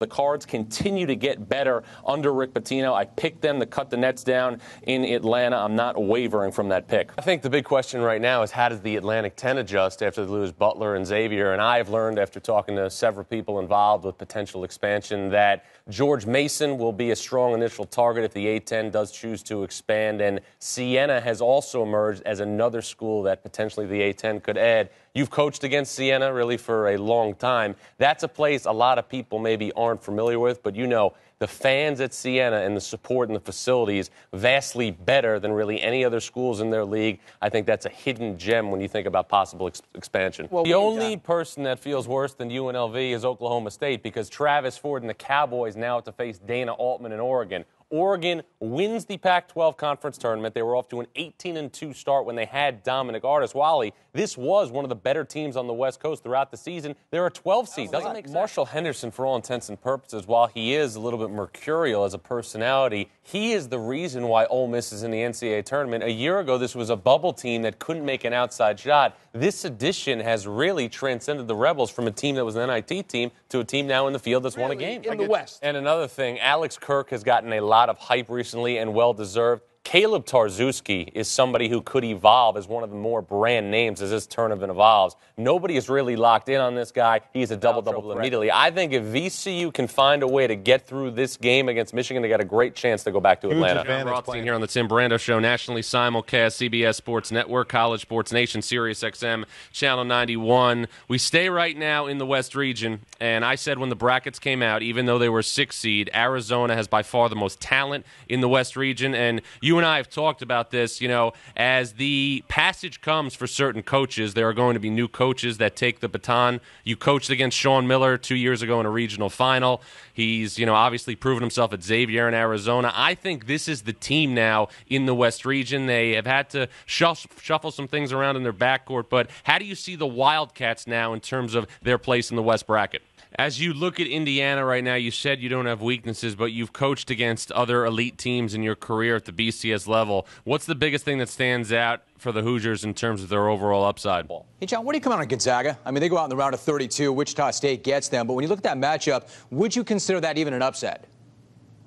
The Cards continue to get better under Rick Pitino. I picked them to cut the Nets down in Atlanta. I'm not wavering from that pick. I think the big question right now is how does the Atlantic 10 adjust after they lose Butler and Xavier? And I've learned after talking to several people involved with potential expansion that George Mason will be a strong initial target if the A10 does choose to expand. And Sienna has also emerged as another school that potentially the A10 could add. You've coached against Sienna really for a long time. That's a place a lot of people maybe aren't aren't familiar with, but you know the fans at Siena and the support and the facilities vastly better than really any other schools in their league. I think that's a hidden gem when you think about possible ex- expansion. Well, the only person that feels worse than UNLV is Oklahoma State because Travis Ford and the Cowboys now have to face Dana Altman in Oregon. Oregon wins the Pac 12 conference tournament. They were off to an 18 2 start when they had Dominic Artis. Wally, this was one of the better teams on the West Coast throughout the season. There are 12 seeds. Doesn't make sense. Marshall Henderson, for all intents and purposes, while he is a little bit mercurial as a personality, he is the reason why Ole Miss is in the NCAA tournament. A year ago, this was a bubble team that couldn't make an outside shot. This edition has really transcended the Rebels from a team that was an NIT team to a team now in the field that's really? won a game. In I the West. And another thing, Alex Kirk has gotten a lot lot of hype recently and well deserved. Caleb Tarzewski is somebody who could evolve as one of the more brand names as this tournament evolves. Nobody is really locked in on this guy. He's a double double immediately. I think if VCU can find a way to get through this game against Michigan, they got a great chance to go back to Huge Atlanta. John Rothstein here on the Tim Brando Show, nationally simulcast, CBS Sports Network, College Sports Nation, Sirius XM, Channel 91. We stay right now in the West region, and I said when the brackets came out, even though they were six seed, Arizona has by far the most talent in the West region, and you you and I have talked about this. You know, as the passage comes for certain coaches, there are going to be new coaches that take the baton. You coached against Sean Miller two years ago in a regional final. He's, you know, obviously proven himself at Xavier in Arizona. I think this is the team now in the West region. They have had to shuffle some things around in their backcourt, but how do you see the Wildcats now in terms of their place in the West bracket? as you look at Indiana right now, you said you don't have weaknesses, but you've coached against other elite teams in your career at the BCS level. What's the biggest thing that stands out for the Hoosiers in terms of their overall upside? Hey, John, what do you come out on Gonzaga? I mean, they go out in the round of 32. Wichita State gets them, but when you look at that matchup, would you consider that even an upset?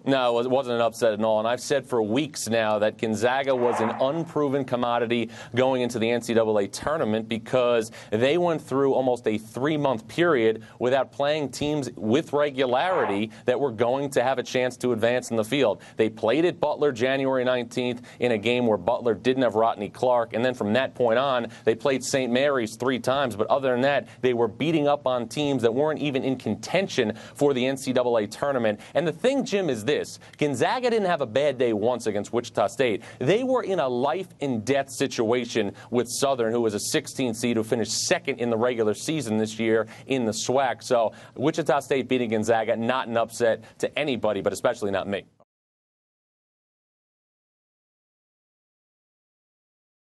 No, it wasn't an upset at all. And I've said for weeks now that Gonzaga was an unproven commodity going into the NCAA tournament because they went through almost a three month period without playing teams with regularity that were going to have a chance to advance in the field. They played at Butler January 19th in a game where Butler didn't have Rodney Clark. And then from that point on, they played St. Mary's three times. But other than that, they were beating up on teams that weren't even in contention for the NCAA tournament. And the thing, Jim, is this this Gonzaga didn't have a bad day once against Wichita State. They were in a life and death situation with Southern, who was a 16 seed who finished second in the regular season this year in the SWAC. So Wichita State beating Gonzaga, not an upset to anybody, but especially not me.